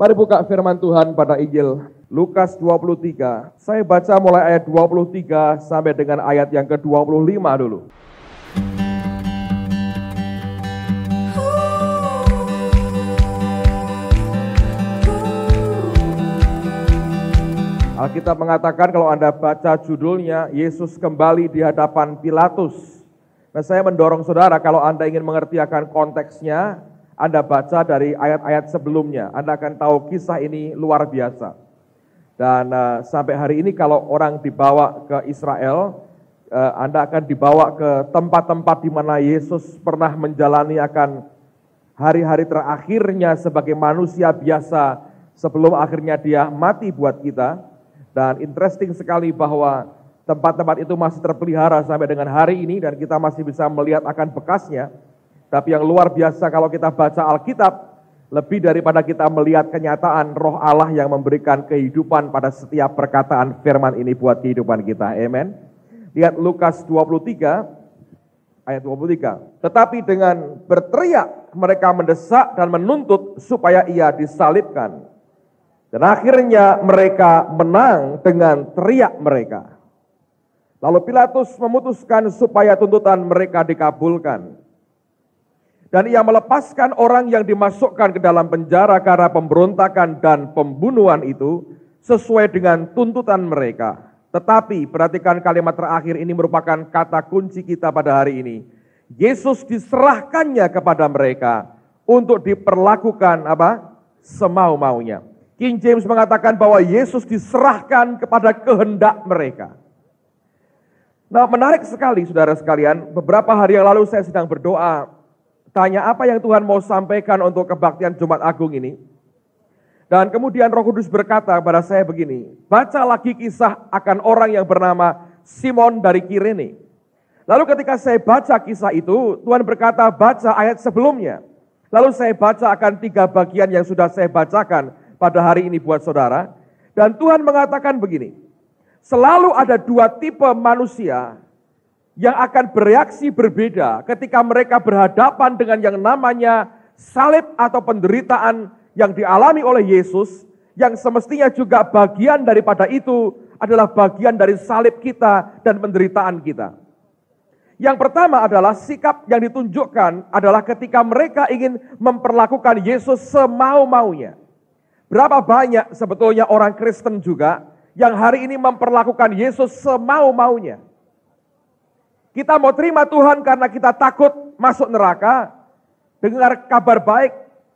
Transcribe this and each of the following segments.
Mari buka firman Tuhan pada Injil Lukas 23. Saya baca mulai ayat 23 sampai dengan ayat yang ke-25 dulu. Alkitab mengatakan kalau Anda baca judulnya, Yesus kembali di hadapan Pilatus. Nah saya mendorong saudara kalau Anda ingin mengerti akan konteksnya, anda baca dari ayat-ayat sebelumnya, Anda akan tahu kisah ini luar biasa. Dan uh, sampai hari ini kalau orang dibawa ke Israel, uh, Anda akan dibawa ke tempat-tempat di mana Yesus pernah menjalani akan hari-hari terakhirnya sebagai manusia biasa sebelum akhirnya dia mati buat kita. Dan interesting sekali bahwa tempat-tempat itu masih terpelihara sampai dengan hari ini dan kita masih bisa melihat akan bekasnya. Tapi yang luar biasa kalau kita baca Alkitab, lebih daripada kita melihat kenyataan roh Allah yang memberikan kehidupan pada setiap perkataan firman ini buat kehidupan kita. Amen. Lihat Lukas 23 ayat 23. Tetapi dengan berteriak mereka mendesak dan menuntut supaya ia disalibkan. Dan akhirnya mereka menang dengan teriak mereka. Lalu Pilatus memutuskan supaya tuntutan mereka dikabulkan. Dan ia melepaskan orang yang dimasukkan ke dalam penjara karena pemberontakan dan pembunuhan itu sesuai dengan tuntutan mereka. Tetapi perhatikan kalimat terakhir ini merupakan kata kunci kita pada hari ini. Yesus diserahkannya kepada mereka untuk diperlakukan apa? semau-maunya. King James mengatakan bahwa Yesus diserahkan kepada kehendak mereka. Nah, menarik sekali saudara sekalian, beberapa hari yang lalu saya sedang berdoa Tanya apa yang Tuhan mau sampaikan untuk kebaktian Jumat Agung ini. Dan kemudian Roh Kudus berkata kepada saya begini, baca lagi kisah akan orang yang bernama Simon dari Kirene. Lalu ketika saya baca kisah itu, Tuhan berkata baca ayat sebelumnya. Lalu saya baca akan tiga bagian yang sudah saya bacakan pada hari ini buat saudara. Dan Tuhan mengatakan begini, selalu ada dua tipe manusia yang akan bereaksi berbeda ketika mereka berhadapan dengan yang namanya salib atau penderitaan yang dialami oleh Yesus, yang semestinya juga bagian daripada itu adalah bagian dari salib kita dan penderitaan kita. Yang pertama adalah sikap yang ditunjukkan adalah ketika mereka ingin memperlakukan Yesus semau-maunya. Berapa banyak sebetulnya orang Kristen juga yang hari ini memperlakukan Yesus semau-maunya kita mau terima Tuhan karena kita takut masuk neraka. Dengar kabar baik,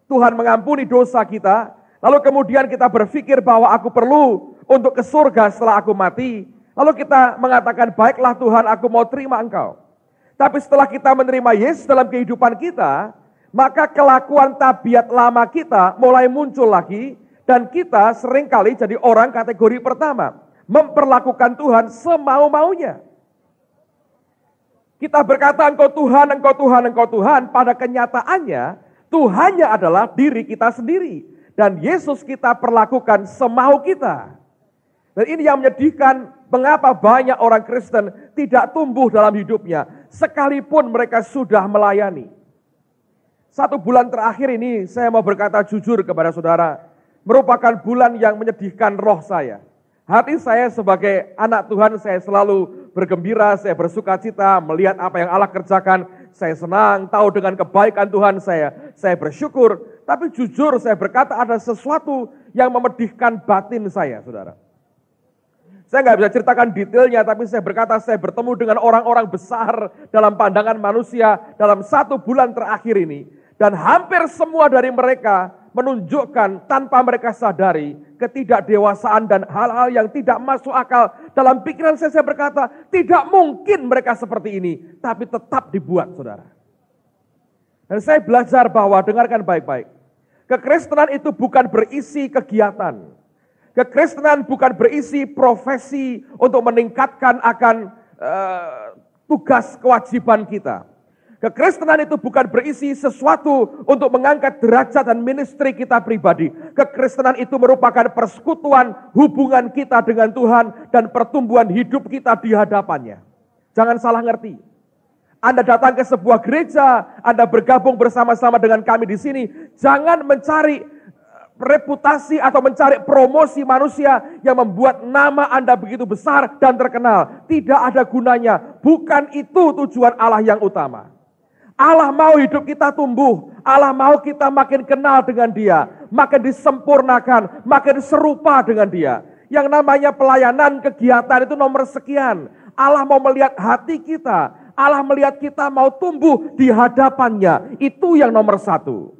Tuhan mengampuni dosa kita. Lalu kemudian kita berpikir bahwa aku perlu untuk ke surga setelah aku mati. Lalu kita mengatakan, baiklah Tuhan aku mau terima engkau. Tapi setelah kita menerima Yesus dalam kehidupan kita, maka kelakuan tabiat lama kita mulai muncul lagi. Dan kita seringkali jadi orang kategori pertama. Memperlakukan Tuhan semau-maunya. Kita berkata engkau Tuhan, engkau Tuhan, engkau Tuhan. Pada kenyataannya Tuhannya adalah diri kita sendiri. Dan Yesus kita perlakukan semau kita. Dan ini yang menyedihkan mengapa banyak orang Kristen tidak tumbuh dalam hidupnya. Sekalipun mereka sudah melayani. Satu bulan terakhir ini saya mau berkata jujur kepada saudara. Merupakan bulan yang menyedihkan roh saya. Hati saya sebagai anak Tuhan saya selalu bergembira, saya bersuka cita melihat apa yang Allah kerjakan. Saya senang, tahu dengan kebaikan Tuhan saya. Saya bersyukur, tapi jujur saya berkata ada sesuatu yang memedihkan batin saya, saudara. Saya nggak bisa ceritakan detailnya, tapi saya berkata saya bertemu dengan orang-orang besar dalam pandangan manusia dalam satu bulan terakhir ini. Dan hampir semua dari mereka menunjukkan tanpa mereka sadari ketidakdewasaan dan hal-hal yang tidak masuk akal. Dalam pikiran saya, saya berkata, tidak mungkin mereka seperti ini, tapi tetap dibuat, saudara. Dan saya belajar bahwa, dengarkan baik-baik, kekristenan itu bukan berisi kegiatan. Kekristenan bukan berisi profesi untuk meningkatkan akan uh, tugas kewajiban kita. Kekristenan itu bukan berisi sesuatu untuk mengangkat derajat dan ministry kita pribadi. Kekristenan itu merupakan persekutuan hubungan kita dengan Tuhan dan pertumbuhan hidup kita di hadapannya. Jangan salah ngerti. Anda datang ke sebuah gereja, Anda bergabung bersama-sama dengan kami di sini. Jangan mencari eh, reputasi atau mencari promosi manusia yang membuat nama Anda begitu besar dan terkenal. Tidak ada gunanya. Bukan itu tujuan Allah yang utama. Allah mau hidup kita tumbuh. Allah mau kita makin kenal dengan dia. Makin disempurnakan, makin serupa dengan dia. Yang namanya pelayanan, kegiatan itu nomor sekian. Allah mau melihat hati kita. Allah melihat kita mau tumbuh di hadapannya. Itu yang nomor satu.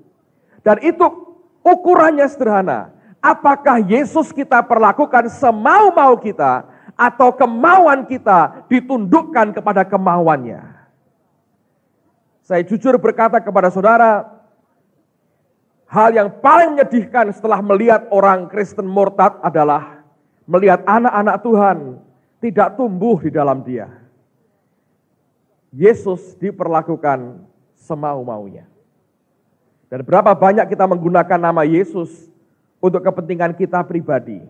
Dan itu ukurannya sederhana. Apakah Yesus kita perlakukan semau-mau kita atau kemauan kita ditundukkan kepada kemauannya? Saya jujur berkata kepada saudara, hal yang paling menyedihkan setelah melihat orang Kristen murtad adalah melihat anak-anak Tuhan tidak tumbuh di dalam dia. Yesus diperlakukan semau-maunya. Dan berapa banyak kita menggunakan nama Yesus untuk kepentingan kita pribadi.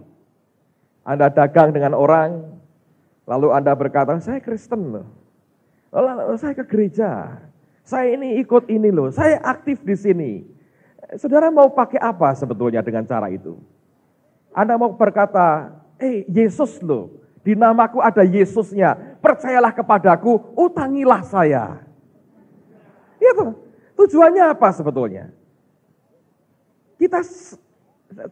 Anda dagang dengan orang, lalu Anda berkata, saya Kristen saya ke gereja. Saya ini ikut ini loh, saya aktif di sini. Saudara mau pakai apa sebetulnya dengan cara itu? Anda mau berkata, eh Yesus loh, di namaku ada Yesusnya, percayalah kepadaku, utangilah saya. tuh, gitu. tujuannya apa sebetulnya? Kita,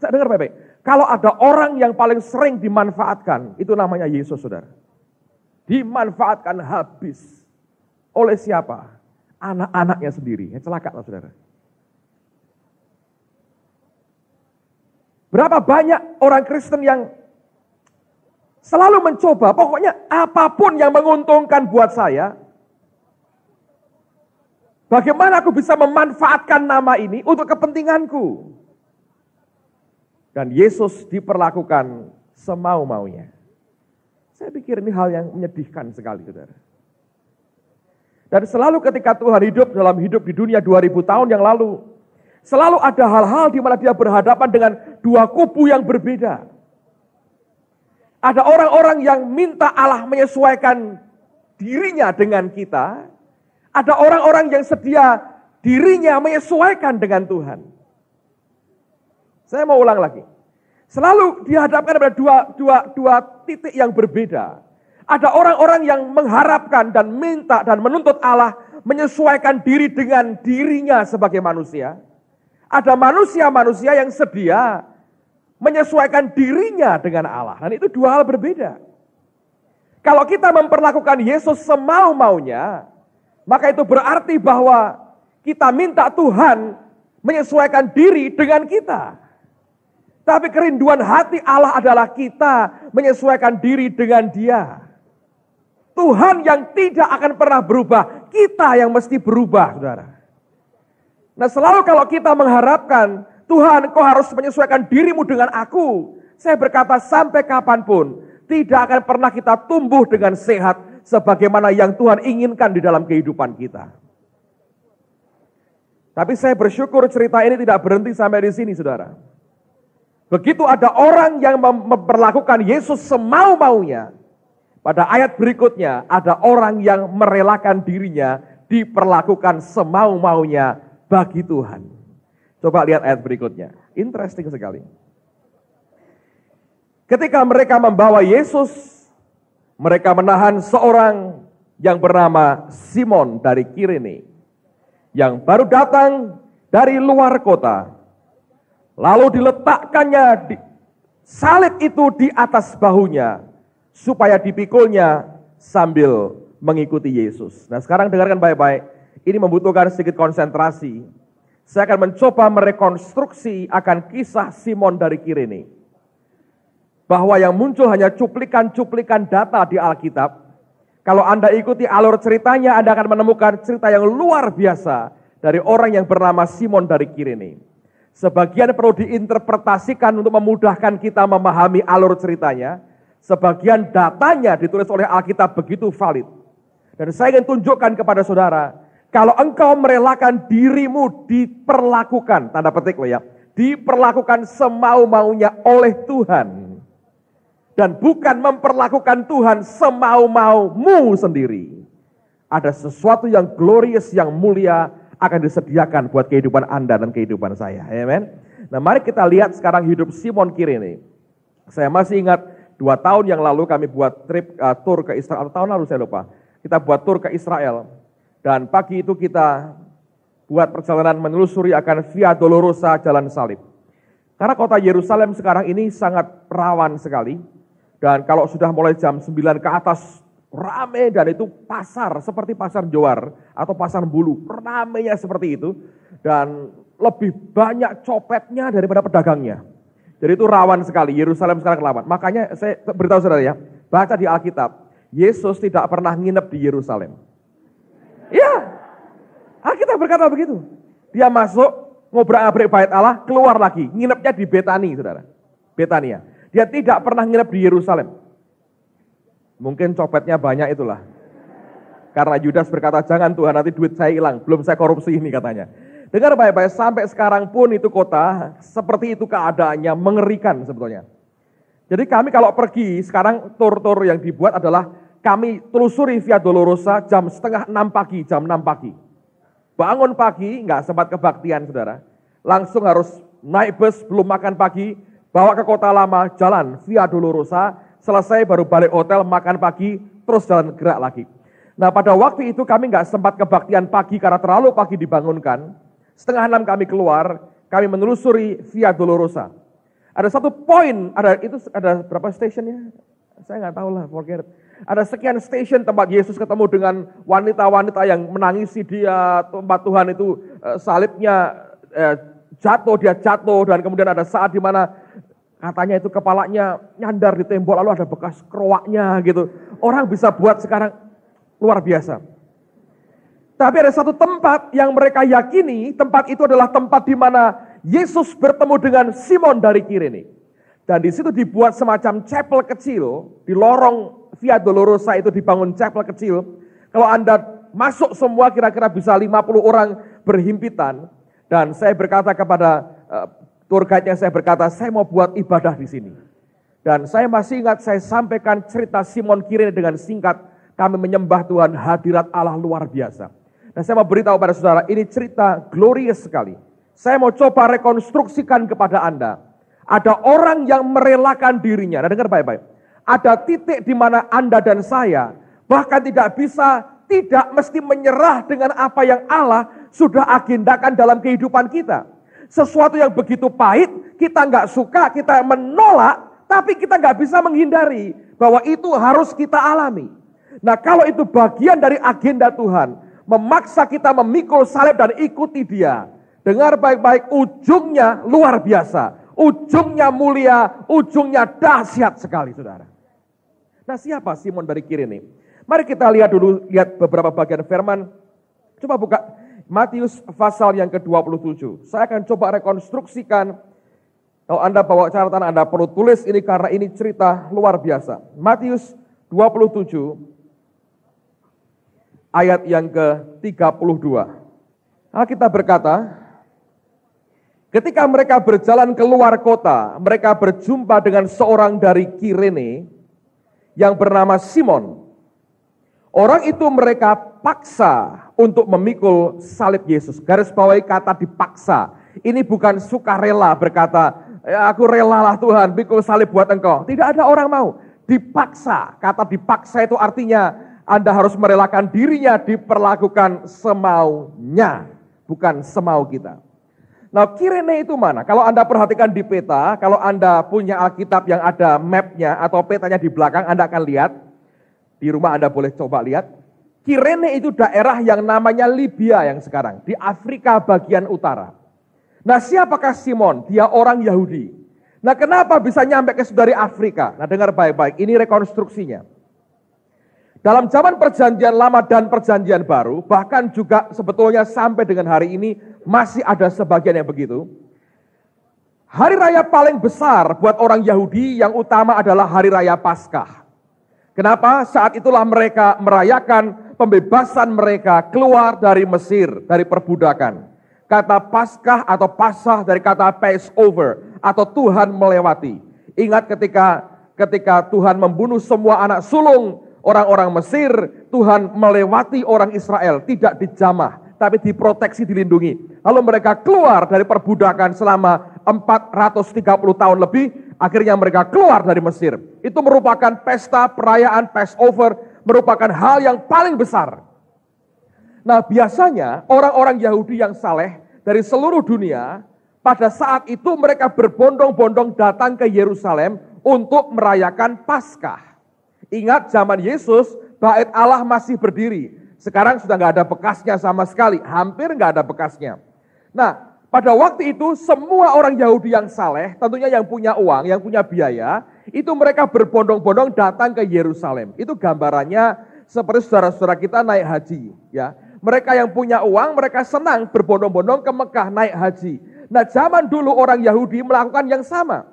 dengar baik-baik, kalau ada orang yang paling sering dimanfaatkan, itu namanya Yesus saudara. Dimanfaatkan habis. Oleh siapa? anak-anaknya sendiri. Ya, celaka lah saudara. Berapa banyak orang Kristen yang selalu mencoba, pokoknya apapun yang menguntungkan buat saya, bagaimana aku bisa memanfaatkan nama ini untuk kepentinganku. Dan Yesus diperlakukan semau-maunya. Saya pikir ini hal yang menyedihkan sekali, saudara. Dan selalu ketika Tuhan hidup dalam hidup di dunia 2000 tahun yang lalu, selalu ada hal-hal di mana dia berhadapan dengan dua kubu yang berbeda. Ada orang-orang yang minta Allah menyesuaikan dirinya dengan kita, ada orang-orang yang sedia dirinya menyesuaikan dengan Tuhan. Saya mau ulang lagi. Selalu dihadapkan pada dua, dua, dua titik yang berbeda ada orang-orang yang mengharapkan dan minta dan menuntut Allah menyesuaikan diri dengan dirinya sebagai manusia. Ada manusia-manusia yang sedia menyesuaikan dirinya dengan Allah. Dan itu dua hal berbeda. Kalau kita memperlakukan Yesus semau-maunya, maka itu berarti bahwa kita minta Tuhan menyesuaikan diri dengan kita. Tapi kerinduan hati Allah adalah kita menyesuaikan diri dengan Dia. Tuhan yang tidak akan pernah berubah. Kita yang mesti berubah, saudara. Nah selalu kalau kita mengharapkan, Tuhan kau harus menyesuaikan dirimu dengan aku. Saya berkata sampai kapanpun, tidak akan pernah kita tumbuh dengan sehat sebagaimana yang Tuhan inginkan di dalam kehidupan kita. Tapi saya bersyukur cerita ini tidak berhenti sampai di sini, saudara. Begitu ada orang yang memperlakukan Yesus semau-maunya, pada ayat berikutnya ada orang yang merelakan dirinya diperlakukan semau-maunya bagi Tuhan. Coba lihat ayat berikutnya. Interesting sekali. Ketika mereka membawa Yesus, mereka menahan seorang yang bernama Simon dari Kirene yang baru datang dari luar kota. Lalu diletakkannya di, salib itu di atas bahunya supaya dipikulnya sambil mengikuti Yesus. Nah sekarang dengarkan baik-baik, ini membutuhkan sedikit konsentrasi. Saya akan mencoba merekonstruksi akan kisah Simon dari Kirene. Bahwa yang muncul hanya cuplikan-cuplikan data di Alkitab. Kalau Anda ikuti alur ceritanya, Anda akan menemukan cerita yang luar biasa dari orang yang bernama Simon dari Kirene. Sebagian perlu diinterpretasikan untuk memudahkan kita memahami alur ceritanya Sebagian datanya ditulis oleh Alkitab begitu valid. Dan saya ingin tunjukkan kepada saudara, kalau engkau merelakan dirimu diperlakukan, tanda petik loh ya, diperlakukan semau-maunya oleh Tuhan. Dan bukan memperlakukan Tuhan semau-maumu sendiri. Ada sesuatu yang glorious, yang mulia akan disediakan buat kehidupan Anda dan kehidupan saya. Amen. Nah mari kita lihat sekarang hidup Simon Kiri ini. Saya masih ingat Dua tahun yang lalu kami buat trip uh, tour ke Israel, atau tahun lalu saya lupa. Kita buat tour ke Israel. Dan pagi itu kita buat perjalanan menelusuri akan Via Dolorosa Jalan Salib. Karena kota Yerusalem sekarang ini sangat rawan sekali. Dan kalau sudah mulai jam 9 ke atas rame dan itu pasar seperti pasar Johar atau pasar Bulu. Ramenya seperti itu dan lebih banyak copetnya daripada pedagangnya. Jadi itu rawan sekali, Yerusalem sekarang rawan. Makanya saya beritahu saudara ya, baca di Alkitab, Yesus tidak pernah nginep di Yerusalem. Iya, Alkitab berkata begitu. Dia masuk, ngobrak-abrik bait Allah, keluar lagi. Nginepnya di Betani, saudara. Betania. Dia tidak pernah nginep di Yerusalem. Mungkin copetnya banyak itulah. Karena Yudas berkata, jangan Tuhan nanti duit saya hilang, belum saya korupsi ini katanya. Dengar baik-baik, sampai sekarang pun itu kota seperti itu keadaannya, mengerikan sebetulnya. Jadi kami kalau pergi, sekarang tur-tur yang dibuat adalah kami telusuri Via Dolorosa jam setengah enam pagi, jam enam pagi. Bangun pagi, nggak sempat kebaktian saudara. Langsung harus naik bus, belum makan pagi, bawa ke kota lama, jalan Via Dolorosa, selesai baru balik hotel, makan pagi, terus jalan gerak lagi. Nah pada waktu itu kami nggak sempat kebaktian pagi karena terlalu pagi dibangunkan. Setengah enam kami keluar, kami menelusuri Via Dolorosa. Ada satu poin, ada itu ada berapa stationnya? Saya nggak tahu lah, forget. Ada sekian station tempat Yesus ketemu dengan wanita-wanita yang menangisi dia, tempat Tuhan itu eh, salibnya eh, jatuh, dia jatuh, dan kemudian ada saat di mana katanya itu kepalanya nyandar di tembok, lalu ada bekas keroaknya gitu. Orang bisa buat sekarang luar biasa. Tapi ada satu tempat yang mereka yakini, tempat itu adalah tempat di mana Yesus bertemu dengan Simon dari Kirene. Dan di situ dibuat semacam chapel kecil, di lorong Via Dolorosa itu dibangun chapel kecil. Kalau Anda masuk semua kira-kira bisa 50 orang berhimpitan. Dan saya berkata kepada uh, tour guide-nya, saya berkata, saya mau buat ibadah di sini. Dan saya masih ingat saya sampaikan cerita Simon Kirene dengan singkat, kami menyembah Tuhan hadirat Allah luar biasa. Dan saya mau beritahu pada saudara, ini cerita glorious sekali. Saya mau coba rekonstruksikan kepada Anda. Ada orang yang merelakan dirinya. Nah, dengar baik-baik. Ada titik di mana Anda dan saya bahkan tidak bisa, tidak mesti menyerah dengan apa yang Allah sudah agendakan dalam kehidupan kita. Sesuatu yang begitu pahit, kita nggak suka, kita menolak, tapi kita nggak bisa menghindari bahwa itu harus kita alami. Nah kalau itu bagian dari agenda Tuhan, memaksa kita memikul salib dan ikuti dia. Dengar baik-baik, ujungnya luar biasa. Ujungnya mulia, ujungnya dahsyat sekali saudara. Nah siapa Simon dari kiri ini? Mari kita lihat dulu, lihat beberapa bagian firman. Coba buka Matius pasal yang ke-27. Saya akan coba rekonstruksikan. Kalau Anda bawa catatan, Anda perlu tulis ini karena ini cerita luar biasa. Matius 27 ayat yang ke-32. Nah, kita berkata, ketika mereka berjalan keluar kota, mereka berjumpa dengan seorang dari Kirene yang bernama Simon. Orang itu mereka paksa untuk memikul salib Yesus. Garis bawahi kata dipaksa. Ini bukan sukarela berkata, ya aku relalah Tuhan, pikul salib buat engkau. Tidak ada orang mau. Dipaksa, kata dipaksa itu artinya anda harus merelakan dirinya diperlakukan semaunya, bukan semau kita. Nah, Kirene itu mana? Kalau Anda perhatikan di peta, kalau Anda punya Alkitab yang ada mapnya atau petanya di belakang, Anda akan lihat. Di rumah Anda boleh coba lihat. Kirene itu daerah yang namanya Libya yang sekarang, di Afrika bagian utara. Nah, siapakah Simon? Dia orang Yahudi. Nah, kenapa bisa nyampe ke dari Afrika? Nah, dengar baik-baik, ini rekonstruksinya. Dalam zaman perjanjian lama dan perjanjian baru, bahkan juga sebetulnya sampai dengan hari ini masih ada sebagian yang begitu. Hari raya paling besar buat orang Yahudi yang utama adalah hari raya Paskah. Kenapa? Saat itulah mereka merayakan pembebasan mereka keluar dari Mesir, dari perbudakan. Kata Paskah atau Pasah dari kata Passover atau Tuhan melewati. Ingat ketika ketika Tuhan membunuh semua anak sulung orang-orang Mesir, Tuhan melewati orang Israel, tidak dijamah, tapi diproteksi, dilindungi. Lalu mereka keluar dari perbudakan selama 430 tahun lebih, akhirnya mereka keluar dari Mesir. Itu merupakan pesta perayaan Passover, merupakan hal yang paling besar. Nah biasanya orang-orang Yahudi yang saleh dari seluruh dunia, pada saat itu mereka berbondong-bondong datang ke Yerusalem untuk merayakan Paskah. Ingat zaman Yesus, bait Allah masih berdiri. Sekarang sudah nggak ada bekasnya sama sekali, hampir nggak ada bekasnya. Nah, pada waktu itu semua orang Yahudi yang saleh, tentunya yang punya uang, yang punya biaya, itu mereka berbondong-bondong datang ke Yerusalem. Itu gambarannya seperti saudara-saudara kita naik haji, ya. Mereka yang punya uang, mereka senang berbondong-bondong ke Mekah naik haji. Nah, zaman dulu orang Yahudi melakukan yang sama.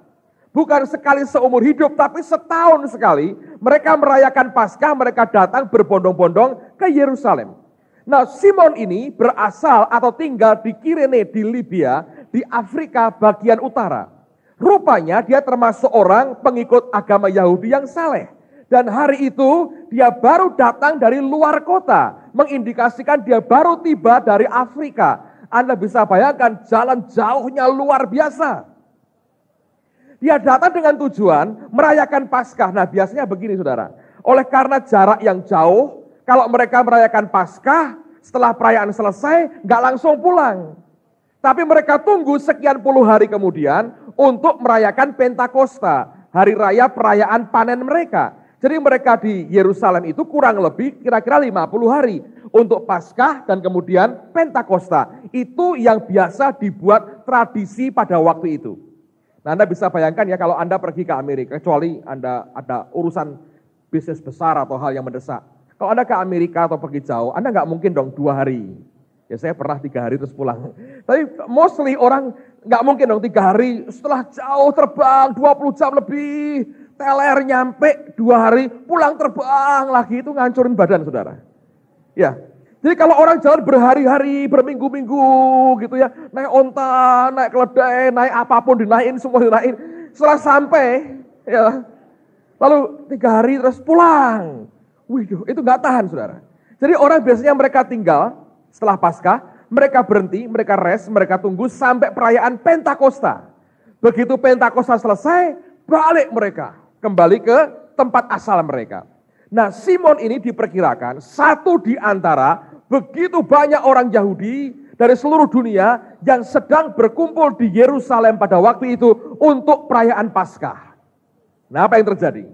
Bukan sekali seumur hidup, tapi setahun sekali mereka merayakan Paskah, mereka datang berbondong-bondong ke Yerusalem. Nah, Simon ini berasal atau tinggal di Kirene di Libya, di Afrika bagian utara. Rupanya dia termasuk orang pengikut agama Yahudi yang saleh. Dan hari itu dia baru datang dari luar kota, mengindikasikan dia baru tiba dari Afrika. Anda bisa bayangkan jalan jauhnya luar biasa. Dia datang dengan tujuan merayakan Paskah. Nah biasanya begini saudara. Oleh karena jarak yang jauh, kalau mereka merayakan Paskah, setelah perayaan selesai, nggak langsung pulang. Tapi mereka tunggu sekian puluh hari kemudian untuk merayakan Pentakosta, hari raya perayaan panen mereka. Jadi mereka di Yerusalem itu kurang lebih kira-kira 50 hari untuk Paskah dan kemudian Pentakosta. Itu yang biasa dibuat tradisi pada waktu itu. Nah, Anda bisa bayangkan ya kalau Anda pergi ke Amerika, kecuali Anda ada urusan bisnis besar atau hal yang mendesak. Kalau Anda ke Amerika atau pergi jauh, Anda nggak mungkin dong dua hari. Ya saya pernah tiga hari terus pulang. Tapi mostly orang nggak mungkin dong tiga hari setelah jauh terbang 20 jam lebih. Teler nyampe dua hari pulang terbang lagi itu ngancurin badan saudara. Ya, jadi kalau orang jalan berhari-hari, berminggu-minggu gitu ya, naik onta, naik keledai, naik apapun dinaikin, semua dinaikin. Setelah sampai, ya, lalu tiga hari terus pulang. Wih, itu nggak tahan saudara. Jadi orang biasanya mereka tinggal setelah pasca, mereka berhenti, mereka rest, mereka tunggu sampai perayaan Pentakosta. Begitu Pentakosta selesai, balik mereka kembali ke tempat asal mereka. Nah, Simon ini diperkirakan satu di antara Begitu banyak orang Yahudi dari seluruh dunia yang sedang berkumpul di Yerusalem pada waktu itu untuk perayaan Paskah. Nah, apa yang terjadi?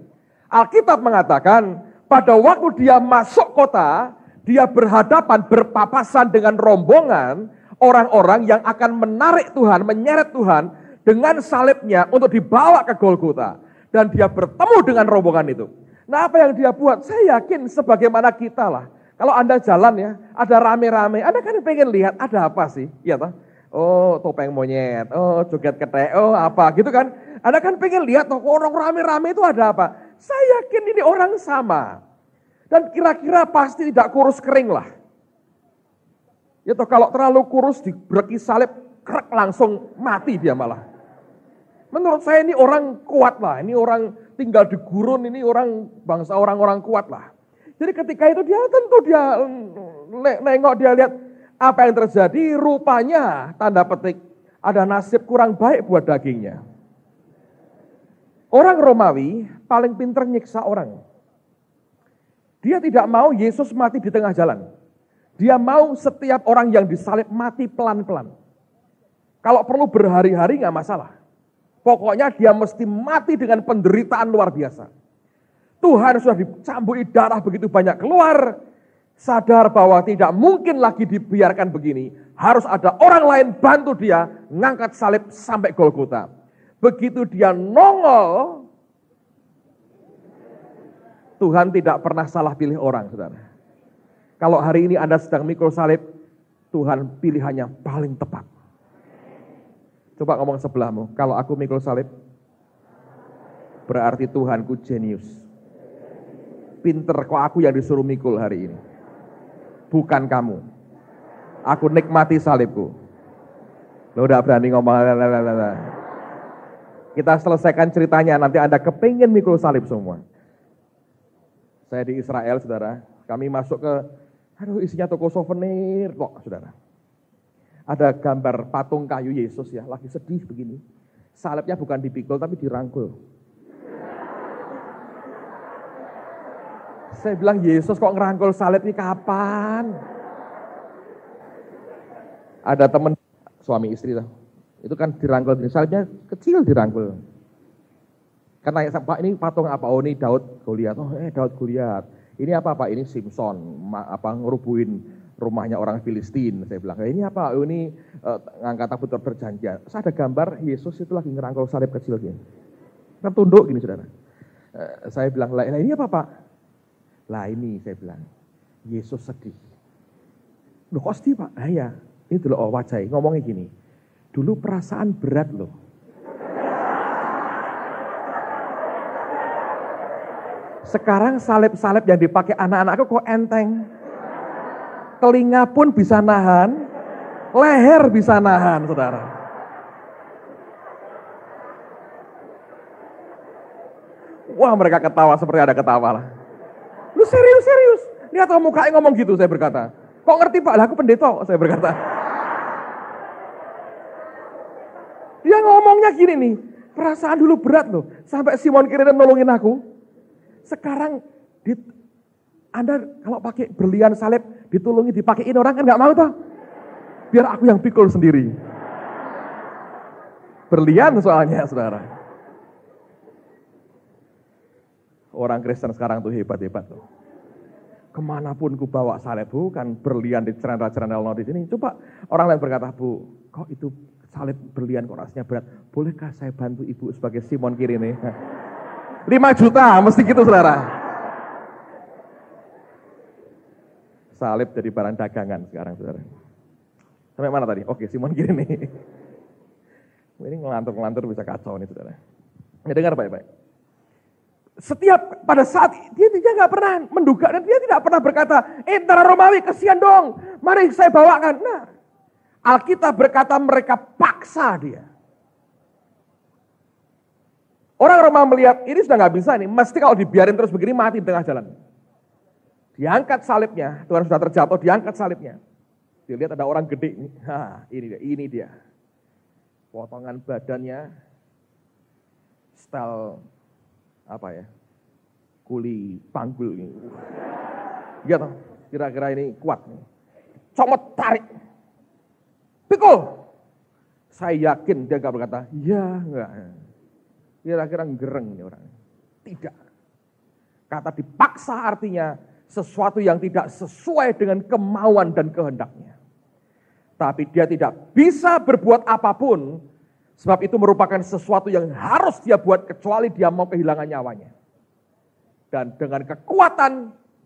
Alkitab mengatakan pada waktu dia masuk kota, dia berhadapan berpapasan dengan rombongan orang-orang yang akan menarik Tuhan, menyeret Tuhan dengan salibnya untuk dibawa ke Golgota. Dan dia bertemu dengan rombongan itu. Nah apa yang dia buat? Saya yakin sebagaimana kita lah kalau Anda jalan ya, ada rame-rame, Anda kan pengen lihat ada apa sih, iya toh? Oh, topeng monyet, oh joget kete, oh apa gitu kan. Anda kan pengen lihat toh, orang rame-rame itu ada apa. Saya yakin ini orang sama. Dan kira-kira pasti tidak kurus kering lah. Ya toh kalau terlalu kurus dibreki salib, krek langsung mati dia malah. Menurut saya ini orang kuat lah, ini orang tinggal di gurun, ini orang bangsa orang-orang kuat lah. Jadi ketika itu dia tentu dia mm, nengok dia lihat apa yang terjadi rupanya tanda petik ada nasib kurang baik buat dagingnya. Orang Romawi paling pinter nyiksa orang. Dia tidak mau Yesus mati di tengah jalan. Dia mau setiap orang yang disalib mati pelan-pelan. Kalau perlu berhari-hari nggak masalah. Pokoknya dia mesti mati dengan penderitaan luar biasa. Tuhan sudah dicambuki darah begitu banyak keluar. Sadar bahwa tidak mungkin lagi dibiarkan begini. Harus ada orang lain bantu dia ngangkat salib sampai Golgota. Begitu dia nongol, Tuhan tidak pernah salah pilih orang, saudara. Kalau hari ini Anda sedang mikul salib, Tuhan pilihannya paling tepat. Coba ngomong sebelahmu, kalau aku mikul salib, berarti Tuhanku jenius pinter, kok aku yang disuruh mikul hari ini. Bukan kamu. Aku nikmati salibku. Lo udah berani ngomong. Lalalala. Kita selesaikan ceritanya, nanti Anda kepingin mikul salib semua. Saya di Israel, saudara. Kami masuk ke, aduh isinya toko souvenir kok, saudara. Ada gambar patung kayu Yesus ya, lagi sedih begini. Salibnya bukan dipikul, tapi dirangkul Saya bilang, Yesus kok ngerangkul salib ini kapan? Ada teman suami istri lah. Itu kan dirangkul gini, salibnya kecil dirangkul. Karena nanya, Pak ini patung apa? Oh ini Daud Goliat. Oh eh Daud Goliat. Ini apa Pak? Ini Simpson, apa ngerubuhin rumahnya orang Filistin. Saya bilang, ini apa? Oh Ini uh, ngangkat tabut perjanjian. Saya ada gambar Yesus itu lagi ngerangkul salib kecil gini. Tertunduk gini saudara. Uh, saya bilang, lah ini apa Pak? Lah ini saya bilang, Yesus sedih. Loh kok sedih pak? Ah ya, ini dulu oh, wajah ngomongnya gini. Dulu perasaan berat loh. Sekarang salib-salib yang dipakai anak-anakku kok enteng. Telinga pun bisa nahan, leher bisa nahan, saudara. Wah mereka ketawa seperti ada ketawa lah. Lu serius-serius? Lihat kamu kayak ngomong gitu, saya berkata. Kok ngerti Pak? Lah aku pendeta, saya berkata. Dia ngomongnya gini nih, perasaan dulu berat loh. Sampai Simon Kirene nolongin aku. Sekarang di, Anda kalau pakai berlian salep ditolongi dipakein orang kan nggak mau toh. Biar aku yang pikul sendiri. Berlian soalnya saudara. Orang Kristen sekarang tuh hebat-hebat tuh. Kemanapun ku bawa saleh, bukan berlian di ceranda-ceranda di sini. Coba orang lain berkata, Bu, kok itu salib berlian kok rasanya berat. Bolehkah saya bantu ibu sebagai Simon kiri nih? 5 juta, mesti gitu saudara. Salib jadi barang dagangan sekarang saudara. Sampai mana tadi? Oke, Simon kiri nih. Ini ngelantur-ngelantur bisa kacau nih saudara. Ya dengar baik-baik setiap pada saat dia tidak nggak pernah menduga dan dia tidak pernah berkata, eh tentara Romawi kesian dong, mari saya bawakan. Nah, Alkitab berkata mereka paksa dia. Orang Roma melihat ini sudah nggak bisa ini mesti kalau dibiarin terus begini mati di tengah jalan. Diangkat salibnya, Tuhan sudah terjatuh, diangkat salibnya. Dilihat ada orang gede ini, ini dia, ini dia. Potongan badannya, style apa ya kuli panggul ini. Gitu, kira-kira ini kuat. Comot tarik. Pikul. Saya yakin dia gak berkata, ya enggak. Kira-kira gereng ini orang. Tidak. Kata dipaksa artinya sesuatu yang tidak sesuai dengan kemauan dan kehendaknya. Tapi dia tidak bisa berbuat apapun Sebab itu merupakan sesuatu yang harus dia buat kecuali dia mau kehilangan nyawanya. Dan dengan kekuatan,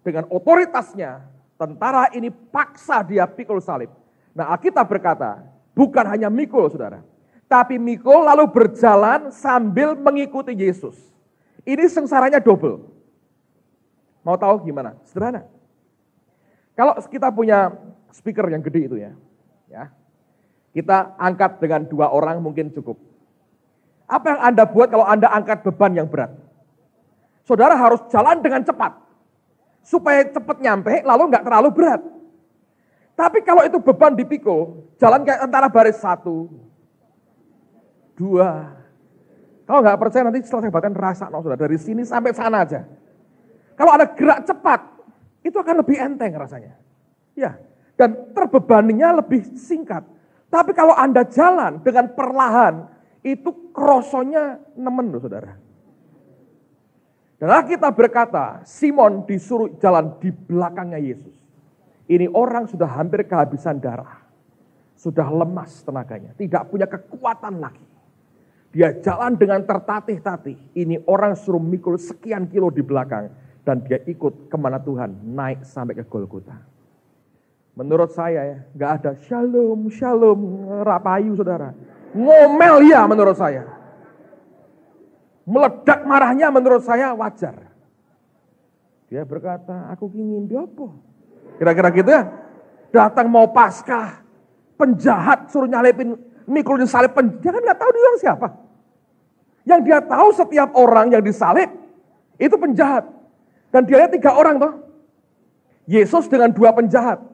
dengan otoritasnya, tentara ini paksa dia pikul salib. Nah Alkitab berkata, bukan hanya mikul saudara. Tapi mikul lalu berjalan sambil mengikuti Yesus. Ini sengsaranya double. Mau tahu gimana? Sederhana. Kalau kita punya speaker yang gede itu ya, ya kita angkat dengan dua orang mungkin cukup. Apa yang Anda buat kalau Anda angkat beban yang berat? Saudara harus jalan dengan cepat. Supaya cepat nyampe, lalu nggak terlalu berat. Tapi kalau itu beban dipikul, jalan kayak antara baris satu, dua. Kalau nggak percaya nanti setelah saya bahkan rasa, no, saudara. Dari sini sampai sana aja. Kalau ada gerak cepat, itu akan lebih enteng rasanya. Ya, dan terbebaninya lebih singkat. Tapi kalau Anda jalan dengan perlahan, itu krosonya nemen loh saudara. Dan kita berkata, Simon disuruh jalan di belakangnya Yesus. Ini orang sudah hampir kehabisan darah. Sudah lemas tenaganya, tidak punya kekuatan lagi. Dia jalan dengan tertatih-tatih. Ini orang suruh mikul sekian kilo di belakang. Dan dia ikut kemana Tuhan, naik sampai ke Golgota. Menurut saya ya, nggak ada shalom, shalom, rapayu saudara. Ngomel ya menurut saya. Meledak marahnya menurut saya wajar. Dia berkata, aku ingin diopo. Kira-kira gitu ya. Datang mau paskah, penjahat suruh nyalipin, mikulin salib Dia kan nggak tahu dia orang siapa. Yang dia tahu setiap orang yang disalib, itu penjahat. Dan dia lihat tiga orang toh. Yesus dengan dua penjahat.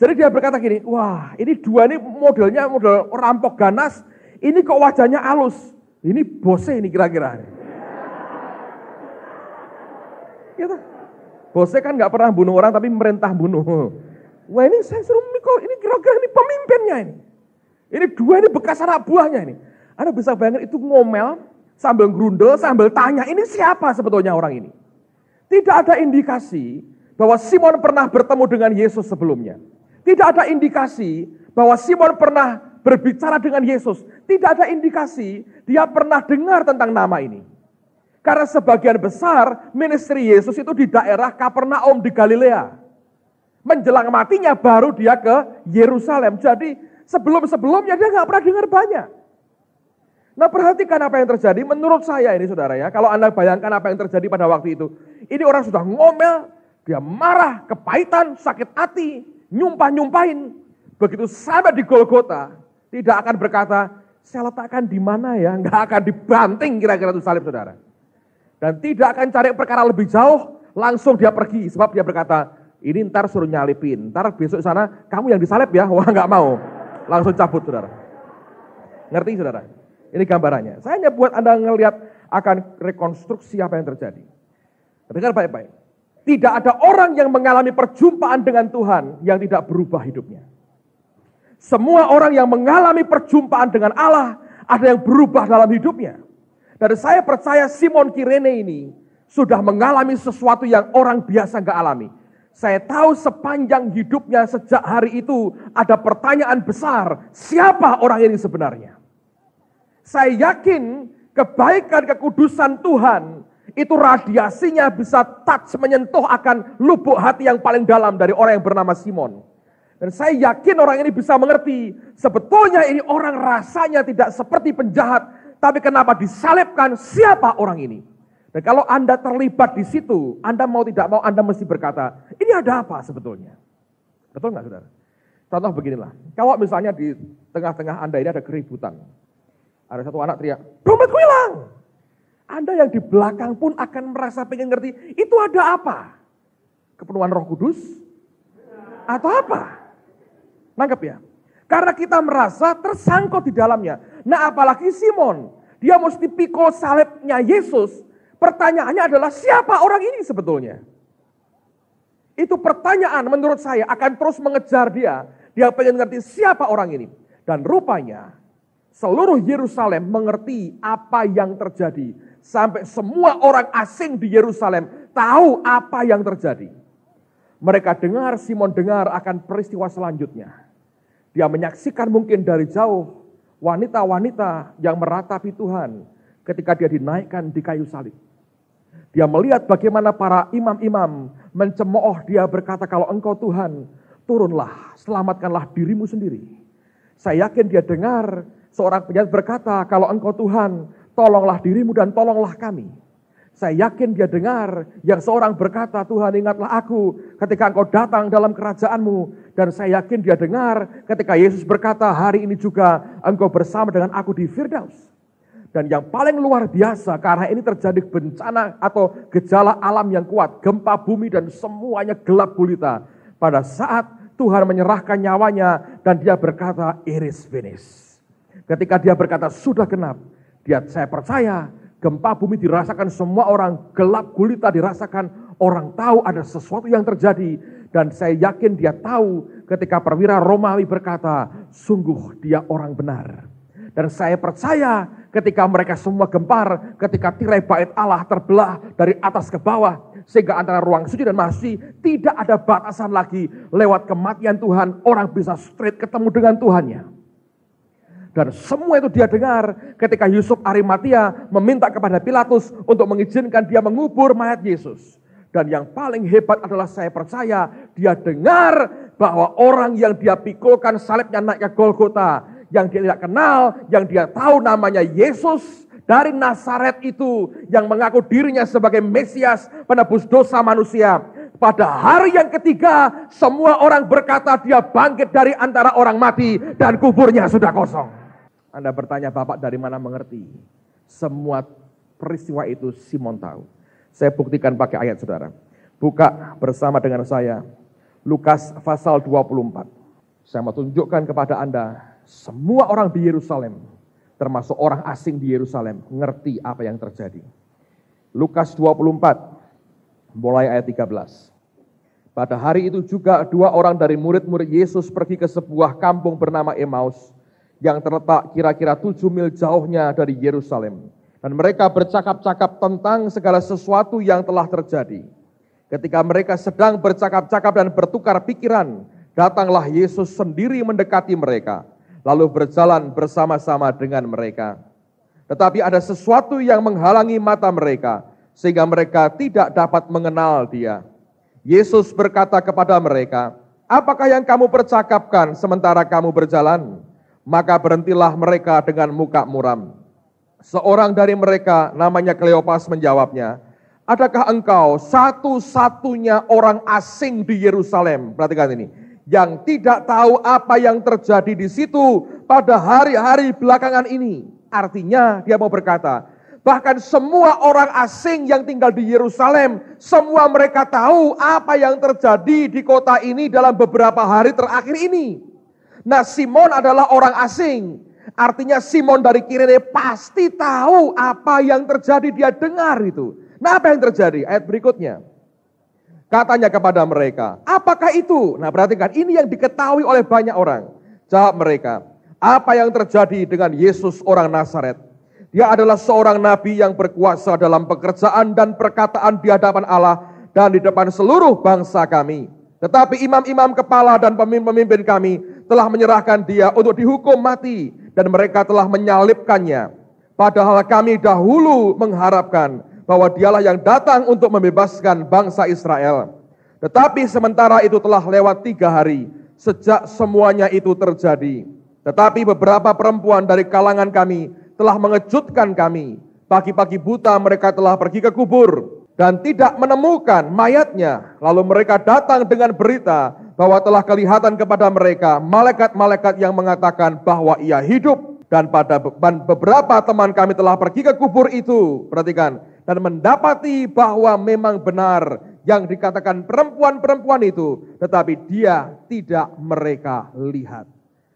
Jadi dia berkata gini, wah ini dua ini modelnya model rampok ganas, ini kok wajahnya halus. Ini bose ini kira-kira. Gitu. Bose kan nggak pernah bunuh orang tapi merintah bunuh. Wah ini saya suruh mikol, ini kira-kira ini pemimpinnya ini. Ini dua ini bekas anak buahnya ini. Anda bisa bayangin itu ngomel, sambil grundel, sambil tanya, ini siapa sebetulnya orang ini? Tidak ada indikasi bahwa Simon pernah bertemu dengan Yesus sebelumnya. Tidak ada indikasi bahwa Simon pernah berbicara dengan Yesus. Tidak ada indikasi dia pernah dengar tentang nama ini. Karena sebagian besar ministry Yesus itu di daerah Kapernaum di Galilea. Menjelang matinya baru dia ke Yerusalem. Jadi sebelum-sebelumnya dia nggak pernah dengar banyak. Nah perhatikan apa yang terjadi menurut saya ini saudara ya. Kalau Anda bayangkan apa yang terjadi pada waktu itu. Ini orang sudah ngomel, dia marah, kepahitan, sakit hati, nyumpah-nyumpahin. Begitu sampai di Golgota, tidak akan berkata, saya letakkan di mana ya, nggak akan dibanting kira-kira itu salib saudara. Dan tidak akan cari perkara lebih jauh, langsung dia pergi. Sebab dia berkata, ini ntar suruh nyalipin, ntar besok sana kamu yang disalib ya, wah nggak mau. Langsung cabut saudara. Ngerti saudara? Ini gambarannya. Saya hanya buat Anda ngelihat akan rekonstruksi apa yang terjadi. Dengar baik-baik. Tidak ada orang yang mengalami perjumpaan dengan Tuhan yang tidak berubah hidupnya. Semua orang yang mengalami perjumpaan dengan Allah ada yang berubah dalam hidupnya. Dan saya percaya Simon Kirene ini sudah mengalami sesuatu yang orang biasa nggak alami. Saya tahu sepanjang hidupnya sejak hari itu ada pertanyaan besar, siapa orang ini sebenarnya? Saya yakin kebaikan kekudusan Tuhan itu radiasinya bisa touch, menyentuh akan lubuk hati yang paling dalam dari orang yang bernama Simon. Dan saya yakin orang ini bisa mengerti, sebetulnya ini orang rasanya tidak seperti penjahat, tapi kenapa disalibkan siapa orang ini? Dan kalau Anda terlibat di situ, Anda mau tidak mau Anda mesti berkata, ini ada apa sebetulnya? Betul nggak saudara? Contoh beginilah, kalau misalnya di tengah-tengah Anda ini ada keributan. Ada satu anak teriak, dompetku hilang! Anda yang di belakang pun akan merasa pengen ngerti, itu ada apa? Kepenuhan roh kudus? Atau apa? Nangkep ya? Karena kita merasa tersangkut di dalamnya. Nah apalagi Simon, dia mesti pikul salibnya Yesus. Pertanyaannya adalah siapa orang ini sebetulnya? Itu pertanyaan menurut saya akan terus mengejar dia. Dia pengen ngerti siapa orang ini. Dan rupanya seluruh Yerusalem mengerti apa yang terjadi Sampai semua orang asing di Yerusalem tahu apa yang terjadi. Mereka dengar, Simon dengar akan peristiwa selanjutnya. Dia menyaksikan mungkin dari jauh wanita-wanita yang meratapi Tuhan ketika dia dinaikkan di kayu salib. Dia melihat bagaimana para imam-imam mencemooh dia berkata, kalau engkau Tuhan, turunlah, selamatkanlah dirimu sendiri. Saya yakin dia dengar seorang penyakit berkata, kalau engkau Tuhan, Tolonglah dirimu dan tolonglah kami. Saya yakin dia dengar yang seorang berkata, Tuhan ingatlah aku ketika engkau datang dalam kerajaanmu. Dan saya yakin dia dengar ketika Yesus berkata, hari ini juga engkau bersama dengan aku di Firdaus. Dan yang paling luar biasa karena ini terjadi bencana atau gejala alam yang kuat, gempa bumi dan semuanya gelap gulita. Pada saat Tuhan menyerahkan nyawanya dan dia berkata, Iris finish. Ketika dia berkata, "Sudah genap," Dia, saya percaya gempa bumi dirasakan semua orang, gelap gulita dirasakan, orang tahu ada sesuatu yang terjadi. Dan saya yakin dia tahu ketika perwira Romawi berkata, sungguh dia orang benar. Dan saya percaya ketika mereka semua gempar, ketika tirai bait Allah terbelah dari atas ke bawah, sehingga antara ruang suci dan masjid tidak ada batasan lagi. Lewat kematian Tuhan, orang bisa straight ketemu dengan Tuhannya. Dan semua itu dia dengar ketika Yusuf Arimatia meminta kepada Pilatus untuk mengizinkan dia mengubur mayat Yesus. Dan yang paling hebat adalah saya percaya dia dengar bahwa orang yang dia pikulkan salibnya naik ke Golgota, yang dia tidak kenal, yang dia tahu namanya Yesus dari Nasaret itu yang mengaku dirinya sebagai Mesias penebus dosa manusia. Pada hari yang ketiga, semua orang berkata dia bangkit dari antara orang mati dan kuburnya sudah kosong. Anda bertanya, Bapak dari mana mengerti? Semua peristiwa itu Simon tahu. Saya buktikan pakai ayat saudara. Buka bersama dengan saya Lukas pasal 24. Saya mau tunjukkan kepada Anda semua orang di Yerusalem, termasuk orang asing di Yerusalem, ngerti apa yang terjadi. Lukas 24, mulai ayat 13. Pada hari itu juga dua orang dari murid-murid Yesus pergi ke sebuah kampung bernama Emmaus, yang terletak kira-kira tujuh mil jauhnya dari Yerusalem. Dan mereka bercakap-cakap tentang segala sesuatu yang telah terjadi. Ketika mereka sedang bercakap-cakap dan bertukar pikiran, datanglah Yesus sendiri mendekati mereka, lalu berjalan bersama-sama dengan mereka. Tetapi ada sesuatu yang menghalangi mata mereka, sehingga mereka tidak dapat mengenal Dia. Yesus berkata kepada mereka, "Apakah yang kamu percakapkan sementara kamu berjalan?" Maka berhentilah mereka dengan muka muram. Seorang dari mereka namanya Kleopas menjawabnya, Adakah engkau satu-satunya orang asing di Yerusalem? Perhatikan ini. Yang tidak tahu apa yang terjadi di situ pada hari-hari belakangan ini. Artinya dia mau berkata, Bahkan semua orang asing yang tinggal di Yerusalem, semua mereka tahu apa yang terjadi di kota ini dalam beberapa hari terakhir ini. Nah Simon adalah orang asing. Artinya Simon dari Kirene pasti tahu apa yang terjadi. Dia dengar itu. Nah apa yang terjadi? Ayat berikutnya. Katanya kepada mereka, apakah itu? Nah perhatikan, ini yang diketahui oleh banyak orang. Jawab mereka, apa yang terjadi dengan Yesus orang Nazaret? Dia adalah seorang nabi yang berkuasa dalam pekerjaan dan perkataan di hadapan Allah dan di depan seluruh bangsa kami tetapi imam-imam kepala dan pemimpin-pemimpin kami telah menyerahkan dia untuk dihukum mati dan mereka telah menyalibkannya. Padahal kami dahulu mengharapkan bahwa dialah yang datang untuk membebaskan bangsa Israel. Tetapi sementara itu telah lewat tiga hari sejak semuanya itu terjadi. Tetapi beberapa perempuan dari kalangan kami telah mengejutkan kami. Pagi-pagi buta mereka telah pergi ke kubur dan tidak menemukan mayatnya. Lalu mereka datang dengan berita bahwa telah kelihatan kepada mereka malaikat-malaikat yang mengatakan bahwa ia hidup dan pada beberapa teman kami telah pergi ke kubur itu. Perhatikan dan mendapati bahwa memang benar yang dikatakan perempuan-perempuan itu, tetapi dia tidak mereka lihat.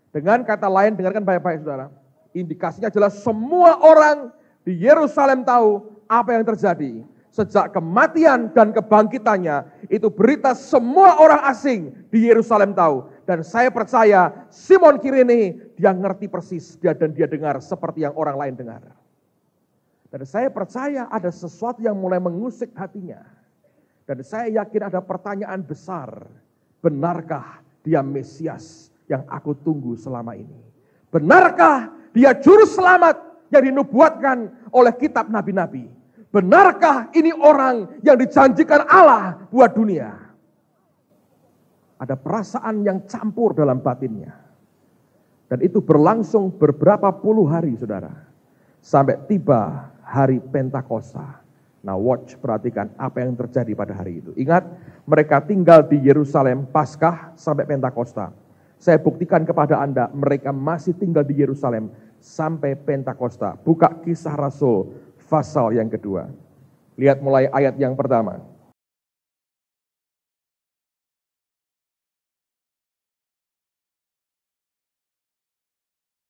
Dengan kata lain, dengarkan baik-baik saudara. Indikasinya jelas semua orang di Yerusalem tahu apa yang terjadi sejak kematian dan kebangkitannya, itu berita semua orang asing di Yerusalem tahu. Dan saya percaya Simon Kirene, dia ngerti persis dia dan dia dengar seperti yang orang lain dengar. Dan saya percaya ada sesuatu yang mulai mengusik hatinya. Dan saya yakin ada pertanyaan besar. Benarkah dia Mesias yang aku tunggu selama ini? Benarkah dia juru selamat yang dinubuatkan oleh kitab nabi-nabi? Benarkah ini orang yang dijanjikan Allah buat dunia? Ada perasaan yang campur dalam batinnya. Dan itu berlangsung beberapa puluh hari saudara. Sampai tiba hari Pentakosta. Nah watch, perhatikan apa yang terjadi pada hari itu. Ingat, mereka tinggal di Yerusalem Paskah sampai Pentakosta. Saya buktikan kepada Anda, mereka masih tinggal di Yerusalem sampai Pentakosta. Buka kisah Rasul Pasal yang kedua. Lihat mulai ayat yang pertama.